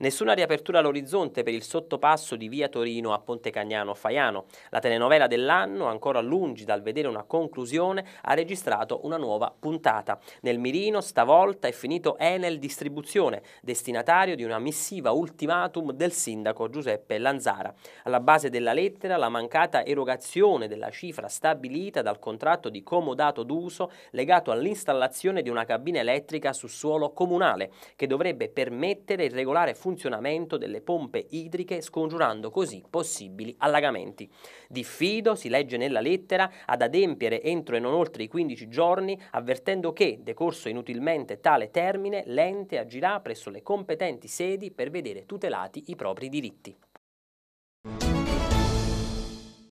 Nessuna riapertura all'orizzonte per il sottopasso di via Torino a Ponte Cagnano Faiano. La telenovela dell'anno, ancora lungi dal vedere una conclusione, ha registrato una nuova puntata. Nel mirino stavolta è finito Enel Distribuzione, destinatario di una missiva ultimatum del sindaco Giuseppe Lanzara. Alla base della lettera la mancata erogazione della cifra stabilita dal contratto di comodato d'uso legato all'installazione di una cabina elettrica su suolo comunale che dovrebbe permettere il regolare funzionamento funzionamento delle pompe idriche, scongiurando così possibili allagamenti. Diffido, si legge nella lettera, ad adempiere entro e non oltre i 15 giorni, avvertendo che, decorso inutilmente tale termine, l'ente agirà presso le competenti sedi per vedere tutelati i propri diritti.